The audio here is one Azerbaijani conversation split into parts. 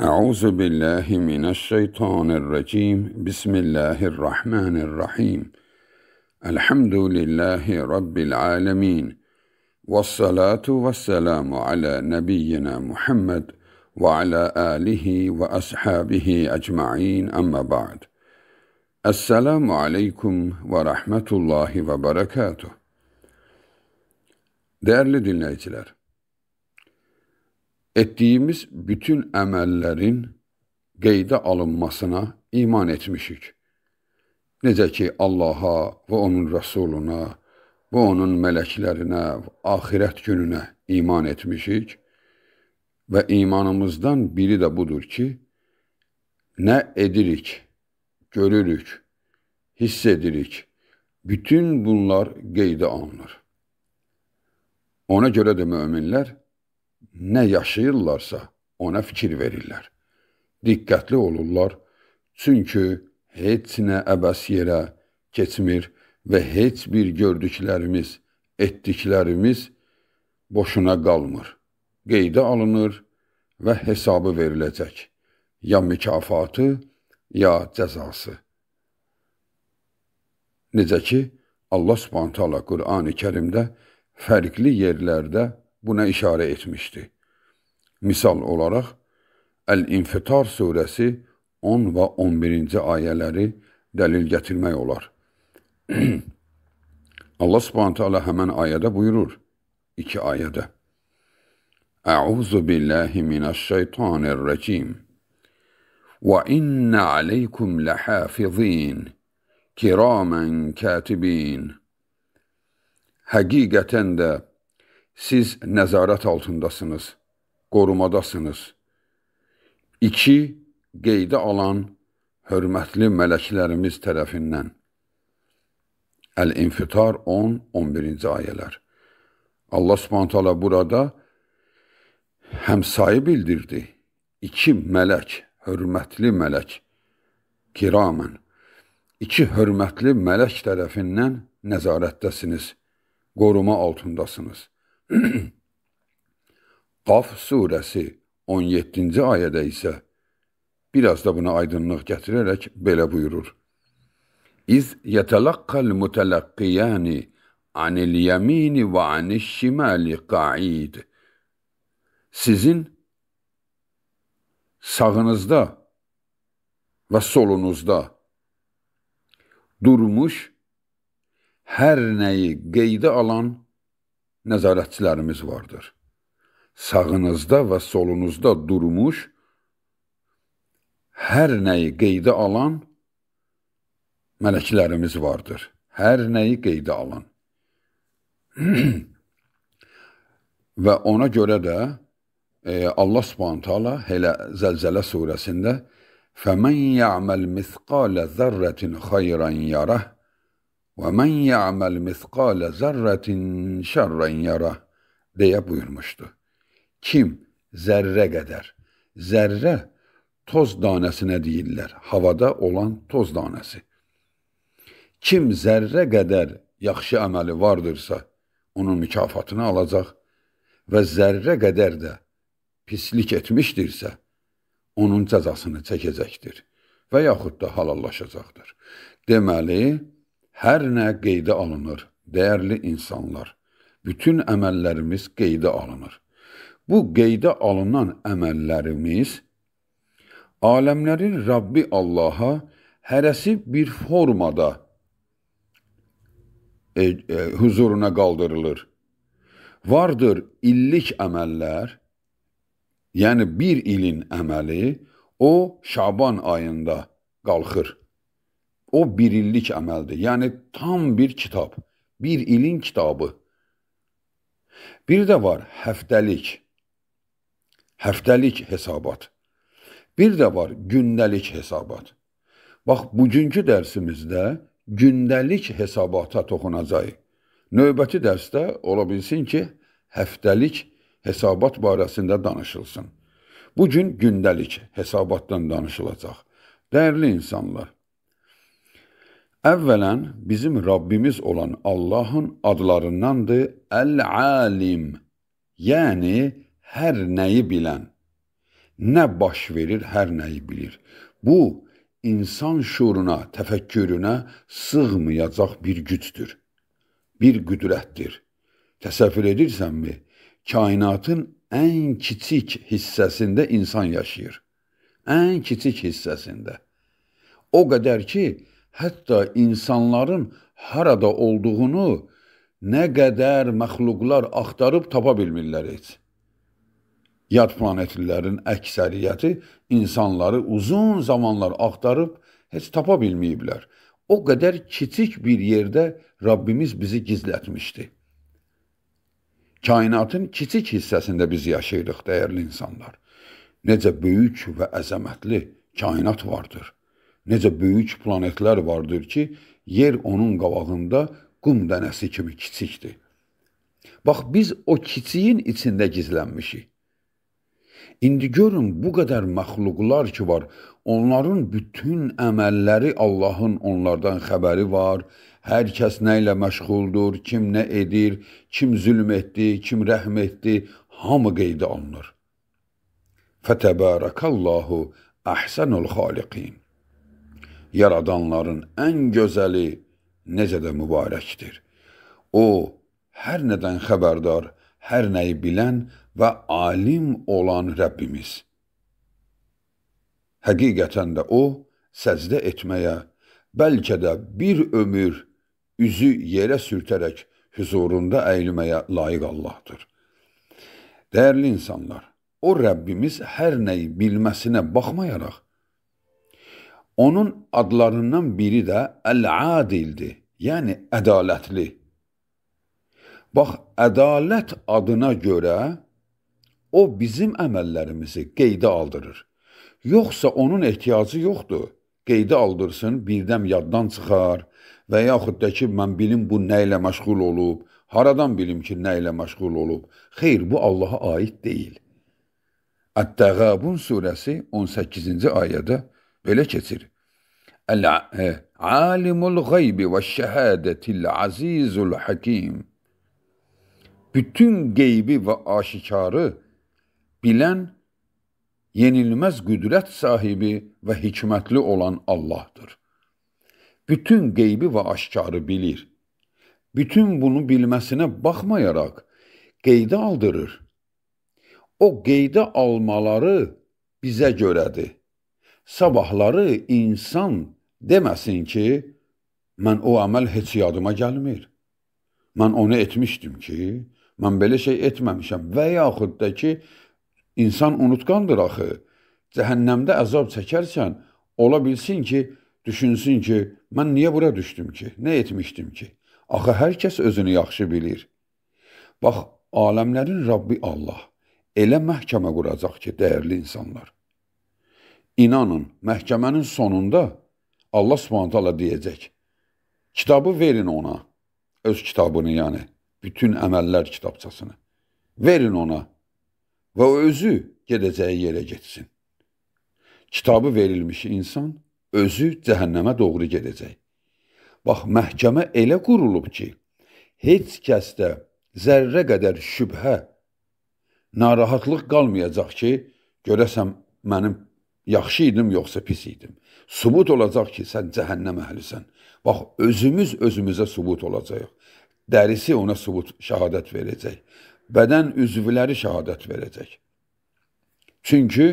أعوذ بالله من الشيطان الرجيم بسم الله الرحمن الرحيم الحمد لله رب العالمين والصلاة والسلام على نبينا محمد وعلى آله وأصحابه أجمعين أما بعد السلام عليكم ورحمة الله وبركاته Değerli dinleyiciler, etdiyimiz bütün əməllərin qeydə alınmasına iman etmişik. Necə ki, Allaha və onun rəsuluna və onun mələklərinə, axirət gününə iman etmişik və imanımızdan biri də budur ki, nə edirik, görürük, hiss edirik, bütün bunlar qeydə alınır. Ona görə də möminlər, nə yaşayırlarsa, ona fikir verirlər. Diqqətli olurlar, çünki heç nə əbəs yerə keçmir və heç bir gördüklərimiz, etdiklərimiz boşuna qalmır. Qeydə alınır və hesabı veriləcək. Ya mükafatı, ya cəzası. Necə ki, Allah Subhanahu taala Qurani-Kərimdə fərqli yerlərdə buna işare etmişti. Misal olarak El-İnfitar suresi 10 ve 11-ci delil dəlil gətirmək olar. Allah Subhanahu taala hemen ayada buyurur. 2 ayada. Əuzu billahi minəşşeytanir-racim. Və inna aleykum lahafizin kiraman katibin. Həqiqətən də siz nəzarət altındasınız, qorumadasınız. 2. Qeydə alan hörmətli mələklərimiz tərəfindən. Əl-İnfitar 10-11-ci ayələr. Allah Subhanahu burada həmsayı bildirdi. İki mələk, hörmətli mələk kiramən. İki hörmətli mələk tərəfindən nəzarətdəsiniz, qoruma altındasınız. Qaf surəsi 17-ci ayədə isə biraz da buna aydınlıq gətirərək belə buyurur. İz yətələqqəl mütələqqiyəni anil yəmini və anil şimali qaid. Sizin sağınızda ve solunuzda durmuş hər nəyi qeydə alan nəzarətçilərimiz vardır. Sağınızda və solunuzda durmuş, hər nəyi qeydə alan mələklərimiz vardır. Hər nəyi qeydə alan. və ona görə də e, Allah Subhanahu taala elə Zəlzələ surəsində "Fəmən ya'mal misqala zarratin khayran yarah" وَمَنْ يَعْمَلْ مِثْقَالَ زَرَّةٍ şerren yara diye buyurmuştu. Kim zerre kadar, zerre toz tanesine değiller, havada olan toz tanesi. Kim zerre kadar yaxşı əməli vardırsa, onun mükafatını alacaq və zerre kadar da pislik etmişdirsə, onun cəzasını çəkəcəkdir və yaxud da halallaşacaqdır. Deməli, Hər nə qeydə alınır, dəyərli insanlar. Bütün əməllərimiz qeydə alınır. Bu qeydə alınan əməllərimiz aləmlərin Rabbi Allaha hərəsi bir formada e, e, huzuruna qaldırılır. Vardır illik əməllər, yəni bir ilin əməli o Şaban ayında qalxır. O bir illik əməldir. Yəni tam bir kitab. Bir ilin kitabı. Bir də var həftəlik. Həftəlik hesabat. Bir də var gündəlik hesabat. Bax, bugünkü dərsimizdə gündəlik hesabata toxunacağıq. Növbəti dərsdə ola bilsin ki, həftəlik hesabat barəsində danışılsın. Bu gün gündəlik hesabatdan danışılacaq. Dəyərli insanlar, Əvvələn bizim Rabbimiz olan Allahın adlarındandır Əl-Alim, yəni hər nəyi bilən. Nə baş verir, hər nəyi bilir. Bu, insan şuuruna, təfəkkürünə sığmayacaq bir gücdür, bir qüdrətdir. Təsəvvür edirsənmi, kainatın ən kiçik hissəsində insan yaşayır. Ən kiçik hissəsində. O qədər ki, hətta insanların harada olduğunu nə qədər məxluqlar axtarıb tapa bilmirlər heç. Yad planetlilərin əksəriyyəti insanları uzun zamanlar axtarıb heç tapa bilməyiblər. O qədər kiçik bir yerdə Rabbimiz bizi gizlətmişdi. Kainatın kiçik hissəsində biz yaşayırıq, dəyərli insanlar. Necə böyük və əzəmətli kainat vardır. Necə böyük planetlər vardır ki, yer onun qabağında qum dənəsi kimi kiçikdir. Bax biz o kiçiyin içində gizlənmişik. İndi görün bu qədər məxluqlar ki var, onların bütün əməlləri Allahın onlardan xəbəri var. Hər kəs nə ilə məşğuldur, kim nə edir, kim zülm etdi, kim rəhm etdi, hamı qeydə alınır. Fətəbərəkallahu əhsənul xaliqin yaradanların ən gözəli necə də mübarəkdir. O, hər nədən xəbərdar, hər nəyi bilən və alim olan Rəbbimiz. Həqiqətən də o, səcdə etməyə, bəlkə də bir ömür üzü yerə sürtərək hüzurunda əyilməyə layiq Allahdır. Dəyərli insanlar, o Rəbbimiz hər nəyi bilməsinə baxmayaraq, Onun adlarından biri də Əl-Adildir, yəni ədalətli. Bax, ədalət adına görə o bizim əməllərimizi qeydə aldırır. Yoxsa onun ehtiyacı yoxdur. Qeydə aldırsın, birdəm yaddan çıxar və yaxud da ki, mən bilim bu nə ilə məşğul olub, haradan bilim ki, nə ilə məşğul olub. Xeyr, bu Allaha aid deyil. Ət-Təğabun surəsi 18-ci ayədə Belə keçir. Əl-alimul e, ğaybi və şəhadətil azizul hakim. Bütün qeybi və aşikarı bilən yenilməz qüdrət sahibi və hikmətli olan Allahdır. Bütün qeybi və aşkarı bilir. Bütün bunu bilməsinə baxmayaraq qeydə aldırır. O qeydə almaları bizə görədir sabahları insan deməsin ki, mən o əməl heç yadıma gəlmir. Mən onu etmişdim ki, mən belə şey etməmişəm və yaxud da ki, insan unutqandır axı. Cəhənnəmdə əzab çəkərsən, ola bilsin ki, düşünsün ki, mən niyə bura düşdüm ki, nə etmişdim ki? Axı hər kəs özünü yaxşı bilir. Bax, aləmlərin Rabbi Allah elə məhkəmə quracaq ki, dəyərli insanlar. İnanın, məhkəmənin sonunda Allah Subhanahu taala deyəcək: "Kitabı verin ona." Öz kitabını, yəni bütün əməllər kitabçasını. Verin ona və o özü gedəcəyi yerə getsin. Kitabı verilmiş insan özü cəhənnəmə doğru gedəcək. Bax, məhkəmə elə qurulub ki, heç kəsdə zərrə qədər şübhə, narahatlıq qalmayacaq ki, görəsəm mənim yaxşı idim yoxsa pis idim. Subut olacaq ki, sən cəhənnəm əhlisən. Bax, özümüz özümüzə subut olacağıq. Dərisi ona subut, şəhadət verəcək. Bədən üzvləri şəhadət verəcək. Çünki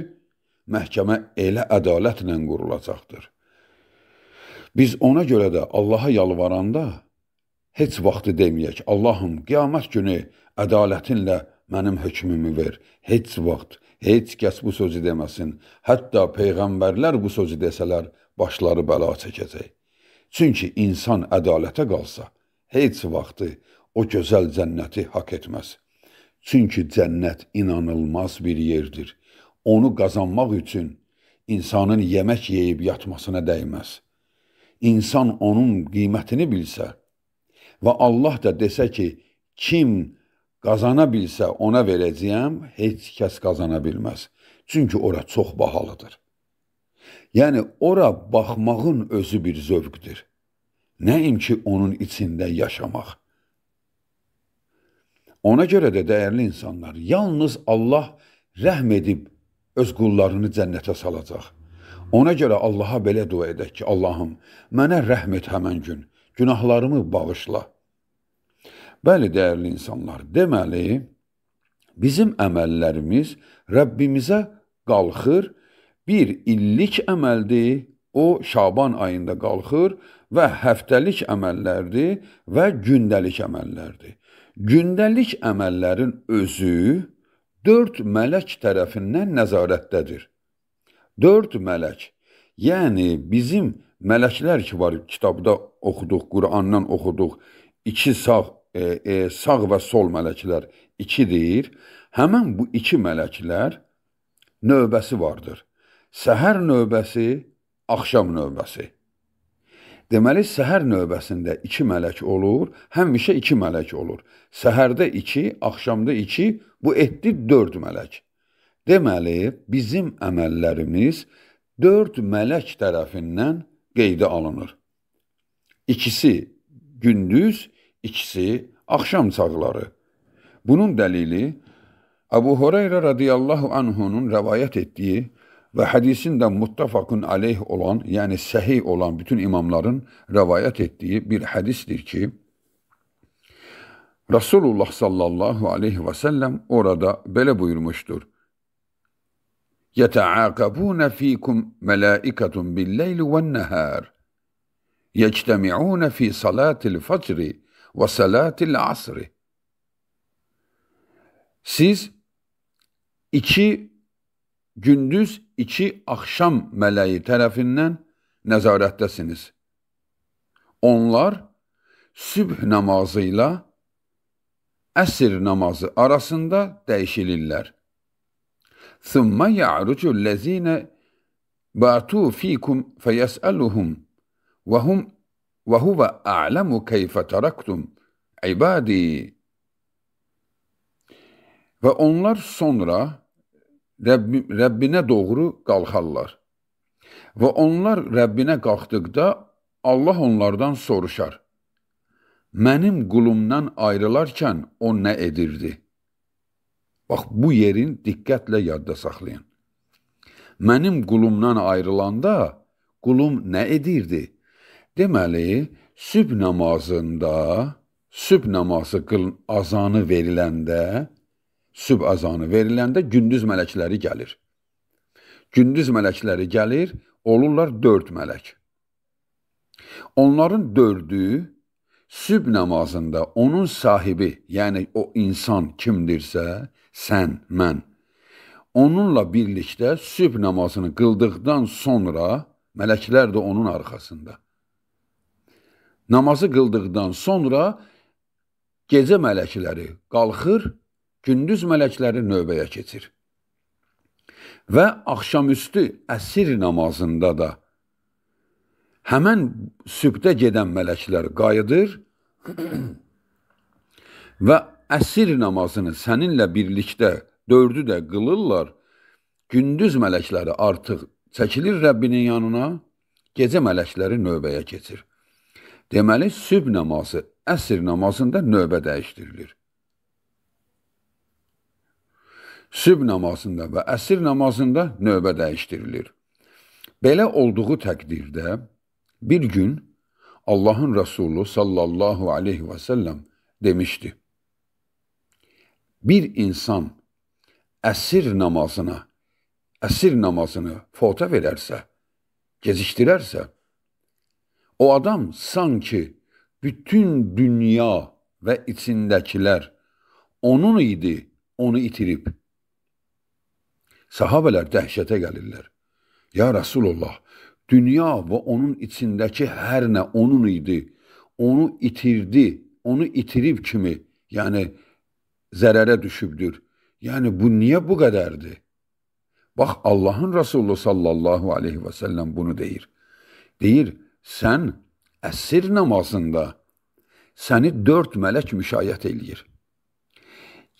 məhkəmə elə ədalətlə qurulacaqdır. Biz ona görə də Allaha yalvaranda heç vaxtı deməyək, Allahım, qiyamət günü ədalətinlə mənim hökmümü ver. Heç vaxt heç kəs bu sözü deməsin. Hətta peyğəmbərlər bu sözü desələr, başları bəla çəkəcək. Çünki insan ədalətə qalsa, heç vaxtı o gözəl cənnəti haqq etməz. Çünki cənnət inanılmaz bir yerdir. Onu qazanmaq üçün insanın yemək yeyib yatmasına dəyməz. İnsan onun qiymətini bilsə və Allah da desə ki, kim Qazana bilsə ona verəcəyəm, heç kəs qazana bilməz. Çünki ora çox bahalıdır. Yəni ora baxmağın özü bir zövqdür. Nəinki onun içində yaşamaq. Ona görə də dəyərli insanlar, yalnız Allah rəhm edib öz qullarını cənnətə salacaq. Ona görə Allaha belə dua edək ki, Allahım, mənə rəhm et həmən gün, günahlarımı bağışla. Bəli, dəyərli insanlar, deməli, bizim əməllərimiz Rəbbimizə qalxır, bir illik əməldir, o Şaban ayında qalxır və həftəlik əməllərdir və gündəlik əməllərdir. Gündəlik əməllərin özü dörd mələk tərəfindən nəzarətdədir. Dörd mələk, yəni bizim mələklər ki var, kitabda oxuduq, Qurandan oxuduq, iki sağ, e, e, sağ və sol mələklər ikidir. Həmin bu iki mələklər növbəsi vardır. Səhər növbəsi, axşam növbəsi. Deməli, səhər növbəsində iki mələk olur, həmişə iki mələk olur. Səhərdə iki, axşamda iki, bu etdi dörd mələk. Deməli, bizim əməllərimiz dörd mələk tərəfindən qeydə alınır. İkisi gündüz, ikisi akşam çağları. Bunun delili Abu Hüreyrə radıyallahu anhunun rəvayət ettiği ve hədisin də muttafaqun aleyh olan, yani səhih olan bütün imamların rəvayət ettiği bir hədisdir ki, Rasulullah sallallahu aleyhi ve səlləm orada belə buyurmuşdur. يَتَعَاقَبُونَ ف۪يكُمْ مَلَائِكَةٌ بِالْلَيْلِ وَالنَّهَارِ يَجْتَمِعُونَ ف۪ي صَلَاتِ الْفَجْرِ ve salatil asri. Siz iki gündüz, iki akşam meleği tarafından nezarettesiniz. Onlar sübh namazıyla esir namazı arasında değişilirler. ثُمَّ يَعْرُجُ الَّذ۪ينَ بَاتُوا ف۪يكُمْ فَيَسْأَلُهُمْ وَهُمْ وهو أعلم كيف تركتم ibadi və onlar sonra Rəbbi, Rəbbinə doğru qalxarlar. Və onlar Rəbbinə qalxdıqda Allah onlardan soruşar. Mənim qulumdan ayrılarkən o nə edirdi? Bax, bu yerin diqqətlə yadda saxlayın. Mənim qulumdan ayrılanda qulum nə edirdi? Deməli, sübh namazında sübh namazı qıl azanı veriləndə sübh azanı veriləndə gündüz mələkləri gəlir. Gündüz mələkləri gəlir, olurlar 4 mələk. Onların dördü sübh namazında onun sahibi, yəni o insan kimdirsə, sən, mən, onunla birlikdə sübh namazını qıldıqdan sonra mələklər də onun arxasında. Namazı qıldıqdan sonra gecə mələkləri qalxır, gündüz mələkləri növbəyə keçir. Və axşamüstü əsir namazında da həmən sübhdə gedən mələklər qayıdır və əsir namazını səninlə birlikdə dördü də qılırlar. Gündüz mələkləri artıq çəkilir Rəbbinin yanına, gecə mələkləri növbəyə keçir. Deməli, süb namazı əsr namazında növbə dəyişdirilir. Süb namazında və əsr namazında növbə dəyişdirilir. Belə olduğu təqdirdə bir gün Allahın Rəsulu sallallahu aleyhi və səlləm demişdi. Bir insan əsir namazına, əsir namazını fota verərsə, gecikdirərsə, O adam sanki bütün dünya və içindəkilər onun idi, onu itirib. Sahabələr dəhşətə gəlirlər. Ya Rasulullah, dünya və onun içindəki hər nə onun idi, onu itirdi, onu itirib kimi, yəni zərərə düşübdür. Yəni bu niyə bu qədərdir? Bax Allahın Resulü sallallahu aleyhi və səlləm bunu deyir. Deyir, sən əsir namazında səni dörd mələk müşayiət eləyir.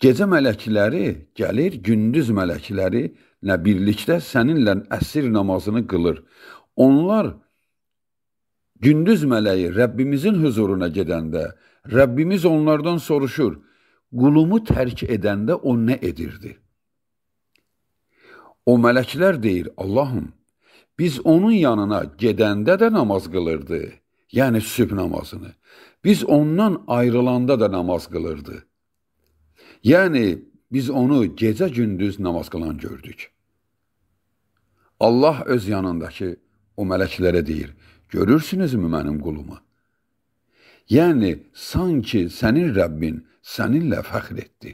Gecə mələkləri gəlir, gündüz mələkləri nə birlikdə səninlə əsir namazını qılır. Onlar gündüz mələyi Rəbbimizin huzuruna gedəndə Rəbbimiz onlardan soruşur: "Qulumu tərk edəndə o nə edirdi?" O mələklər deyir: "Allahım, Biz onun yanına gedəndə də namaz qılırdı, yəni sübh namazını. Biz ondan ayrılanda da namaz qılırdı. Yəni biz onu gecə gündüz namaz qılan gördük. Allah öz yanındakı o mələklərə deyir: "Görürsünüzmü mənim qulumu?" Yəni sanki sənin Rəbbin səninlə fəxr etdi.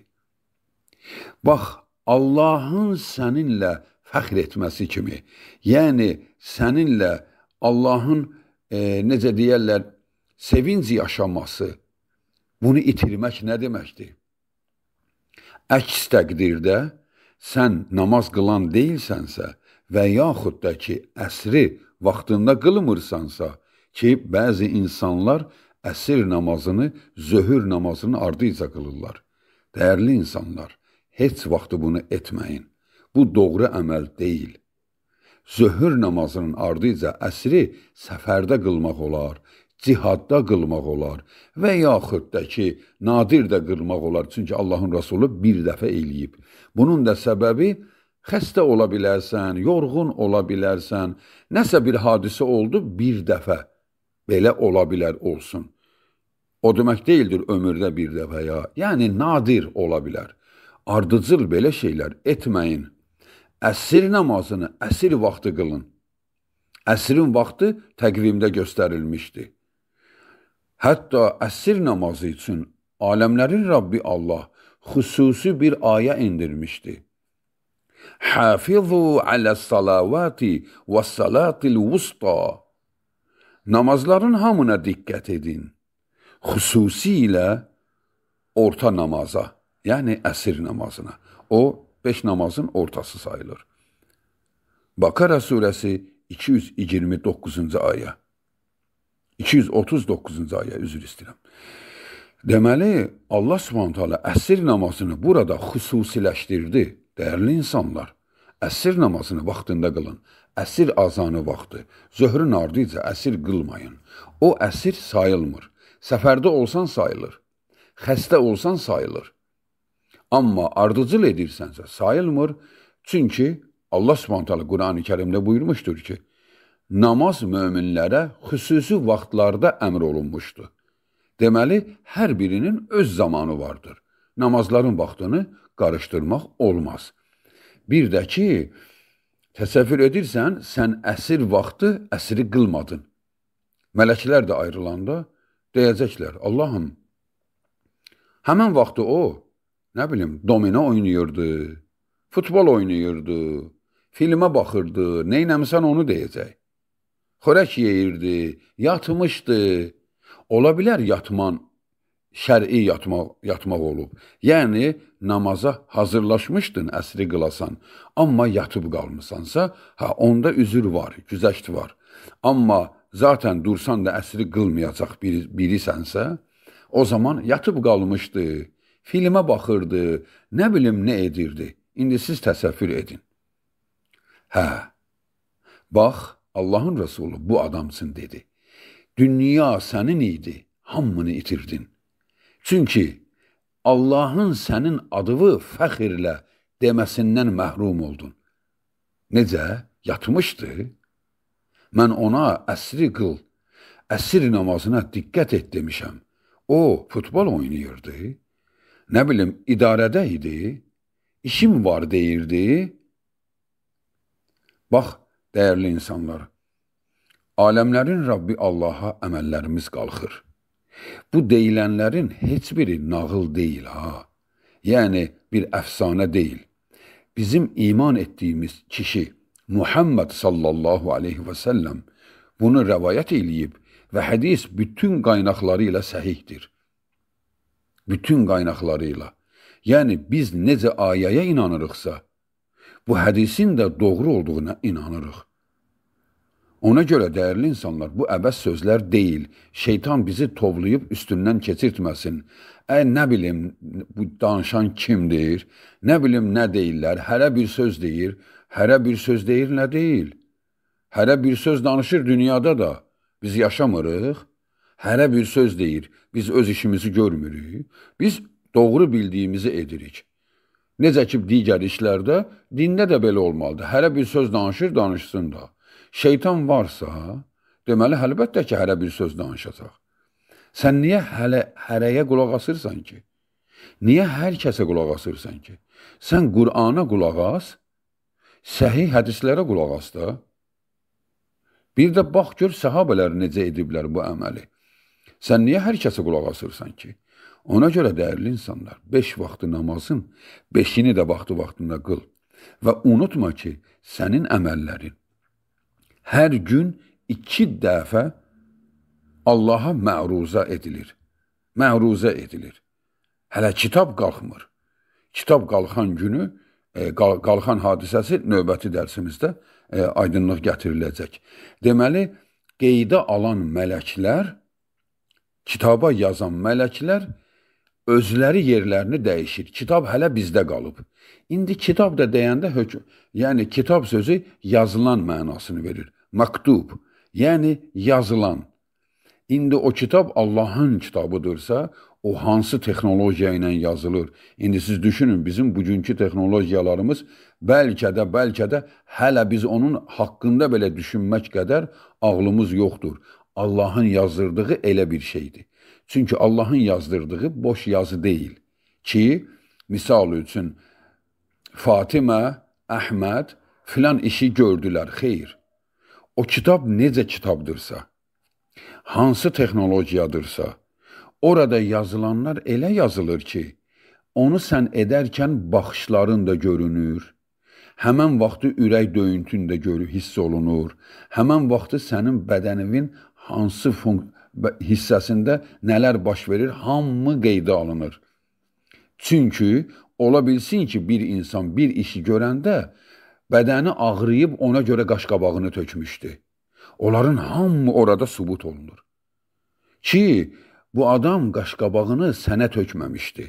Bax, Allahın səninlə fəxr etməsi kimi. Yəni, səninlə Allahın, e, necə deyərlər, sevinc yaşaması, bunu itirmək nə deməkdir? Əks təqdirdə, sən namaz qılan deyilsənsə və yaxud da ki, əsri vaxtında qılmırsansa, ki, bəzi insanlar əsir namazını zöhür namazının ardıyca qılırlar. Dəyərli insanlar, heç vaxtı bunu etməyin. Bu doğru əməl deyil. Zöhr namazının ardıca əsri səfərdə qılmaq olar, cihadda qılmaq olar və yaxud da ki, nadir də qılmaq olar. Çünki Allahın Rəsulu bir dəfə eləyib. Bunun da səbəbi xəstə ola bilərsən, yorğun ola bilərsən, nəsə bir hadisə oldu bir dəfə. Belə ola bilər olsun. O demək deyildir ömürdə bir dəfə ya. Yəni nadir ola bilər. Ardıcıl belə şeylər etməyin əsir namazını əsir vaxtı qılın. Əsrin vaxtı təqvimdə göstərilmişdi. Hətta əsir namazı üçün aləmlərin Rabbi Allah xüsusi bir ayə indirmişdi. Hafizu aləs-salavati vəs-salatil-vusta. Namazların hamına diqqət edin. Xüsusilə orta namaza, yəni əsir namazına. O beş namazın ortası sayılır. Bakara suresi 229. aya. 239. aya üzr istəyirəm. Deməli, Allah Subhanahu taala əsr namazını burada xüsusiləşdirdi. Dəyərli insanlar, əsr namazını vaxtında qılın. Əsr azanı vaxtı, zöhrün ardıca əsr qılmayın. O əsr sayılmır. Səfərdə olsan sayılır. Xəstə olsan sayılır. Amma ardıcıl edirsənsə sayılmır. Çünki Allah Subhanahu Qurani Kərimdə buyurmuşdur ki: Namaz möminlərə xüsusi vaxtlarda əmr olunmuşdur. Deməli, hər birinin öz zamanı vardır. Namazların vaxtını qarışdırmaq olmaz. Bir də ki, təsəvvür edirsən, sən əsir vaxtı əsiri qılmadın. Mələklər də ayrılanda deyəcəklər: "Allahım, həmin vaxtı o Nə bilim, domino oynayırdı, futbol oynayırdı, filmə baxırdı, nə eləmisən onu deyəcək. Xörək yeyirdi, yatmışdı. Ola bilər yatman şər'i yatmaq, yatmaq olub. Yəni namaza hazırlaşmışdın əsri qılasan, amma yatıb qalmısansa, hə onda üzür var, güzəşt var. Amma zaten dursan da əsri qılmayacaq bir, birisənsə, o zaman yatıb qalmışdı filmə baxırdı, nə bilim nə edirdi. İndi siz təsəvvür edin. Hə, bax, Allahın Rəsulu bu adamsın dedi. Dünya sənin idi, hamını itirdin. Çünki Allahın sənin adını fəxirlə deməsindən məhrum oldun. Necə? Yatmışdı. Mən ona əsri qıl, əsir namazına diqqət et demişəm. O futbol oynayırdı nə bilim, idarədə idi, işim var deyirdi. Bax, dəyərli insanlar, aləmlərin Rabbi Allaha əməllərimiz qalxır. Bu deyilənlərin heç biri nağıl deyil ha. Yəni bir əfsanə deyil. Bizim iman etdiyimiz kişi Muhammed sallallahu aleyhi və səlləm bunu rəvayət eləyib və hədis bütün qaynaqları ilə səhihdir bütün qaynaqları ilə. Yəni biz necə ayəyə inanırıqsa, bu hədisin də doğru olduğuna inanırıq. Ona görə dəyərli insanlar, bu əbəs sözlər deyil. Şeytan bizi tovlayıb üstündən keçirtməsin. Ə, nə bilim, bu danışan kimdir? Nə bilim, nə deyirlər? Hərə bir söz deyir, hərə bir söz deyir, nə deyil? Hərə bir söz danışır dünyada da. Biz yaşamırıq hərə bir söz deyir, biz öz işimizi görmürük, biz doğru bildiyimizi edirik. Necə ki, digər işlərdə, dində də belə olmalıdır. Hərə bir söz danışır, danışsın da. Şeytan varsa, deməli, əlbəttə ki, hərə bir söz danışacaq. Sən niyə hələ, hərəyə qulaq asırsan ki? Niyə hər kəsə qulaq asırsan ki? Sən Qur'ana qulaq as, səhih hədislərə qulaq as da. Bir də bax gör səhabələr necə ediblər bu əməli. Sən niyə hər kəsə qulaq asırsan ki? Ona görə dəyərli insanlar, 5 vaxtı namazın 5-ini də vaxtı vaxtında qıl və unutma ki, sənin əməllərin hər gün 2 dəfə Allaha məruza edilir. Məruza edilir. Hələ kitab qalxmır. Kitab qalxan günü, e, qalxan hadisəsi növbəti dərsimizdə e, aydınlıq gətiriləcək. Deməli, qeydə alan mələklər kitaba yazan mələklər özləri yerlərini dəyişir. Kitab hələ bizdə qalıb. İndi kitab da deyəndə hökm, yəni kitab sözü yazılan mənasını verir. Maktub, yəni yazılan. İndi o kitab Allahın kitabıdırsa, o hansı texnologiya ilə yazılır? İndi siz düşünün, bizim bugünkü texnologiyalarımız bəlkə də, bəlkə də hələ biz onun haqqında belə düşünmək qədər ağlımız yoxdur. Allahın yazdırdığı elə bir şeydir. Çünki Allahın yazdırdığı boş yazı deyil ki, misal üçün Fatimə, Əhməd filan işi gördülər, xeyr. O kitab necə kitabdırsa, hansı texnologiyadırsa, orada yazılanlar elə yazılır ki, onu sən edərkən baxışların da görünür, həmən vaxtı ürək döyüntün də görü hiss olunur, həmən vaxtı sənin bədəninin hansı hissəsində nələr baş verir, hamı qeydə alınır. Çünki ola bilsin ki, bir insan bir işi görəndə bədəni ağrıyıb ona görə qaşqabağını tökmüşdü. Onların hamı orada sübut olunur. Ki, bu adam qaşqabağını sənə tökməmişdi.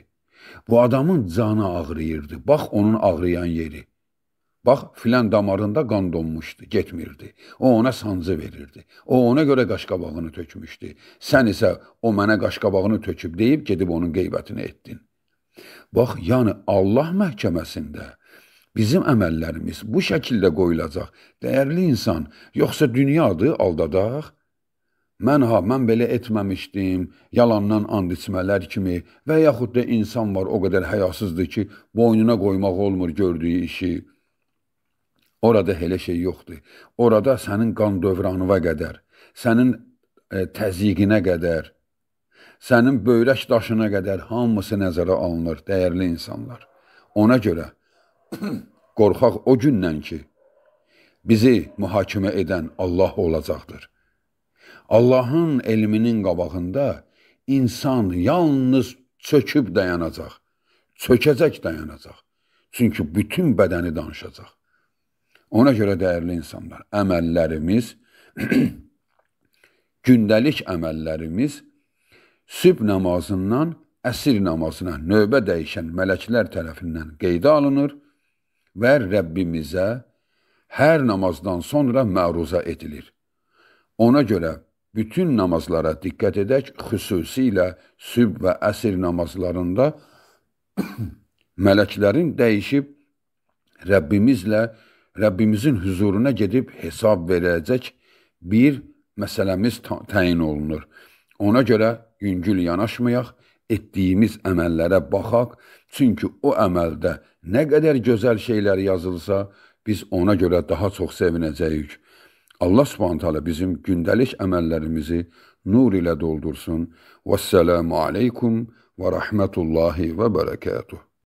Bu adamın canı ağrıyırdı. Bax onun ağrıyan yeri. Bax, filan damarında qan donmuşdu, getmirdi. O ona sancı verirdi. O ona görə qaşqabağını tökmüşdü. Sən isə o mənə qaşqabağını töküb deyib gedib onun qeybətini etdin. Bax, yəni Allah məhkəməsində bizim əməllərimiz bu şəkildə qoyulacaq. Dəyərli insan, yoxsa dünyadır aldadaq? Mən ha, mən belə etməmişdim, yalandan and içmələr kimi və yaxud da insan var o qədər həyasızdır ki, boynuna qoymaq olmur gördüyü işi. Orada elə şey yoxdur. Orada sənin qan dövranına qədər, sənin e, təzyiqinə qədər, sənin böyrək daşına qədər hamısı nəzərə alınır, dəyərli insanlar. Ona görə qorxaq o gündən ki, bizi mühakimə edən Allah olacaqdır. Allahın elminin qabağında insan yalnız çöküb dayanacaq, çökəcək dayanacaq. Çünki bütün bədəni danışacaq. Ona görə dəyərli insanlar, əməllərimiz, gündəlik əməllərimiz sübh namazından əsr namazına növbə dəyişən mələklər tərəfindən qeydə alınır və Rəbbimizə hər namazdan sonra məruza edilir. Ona görə bütün namazlara diqqət edək, xüsusilə sübh və əsr namazlarında mələklərin dəyişib Rəbbimizlə Rəbbimizin huzuruna gedib hesab verəcək bir məsələmiz təyin olunur. Ona görə yüngül yanaşmayaq, etdiyimiz əməllərə baxaq, çünki o əməldə nə qədər gözəl şeylər yazılsa, biz ona görə daha çox sevinəcəyik. Allah Subhanahu taala bizim gündəlik əməllərimizi nur ilə doldursun. Vesselamu aleykum ve rahmetullahi ve berekatuhu.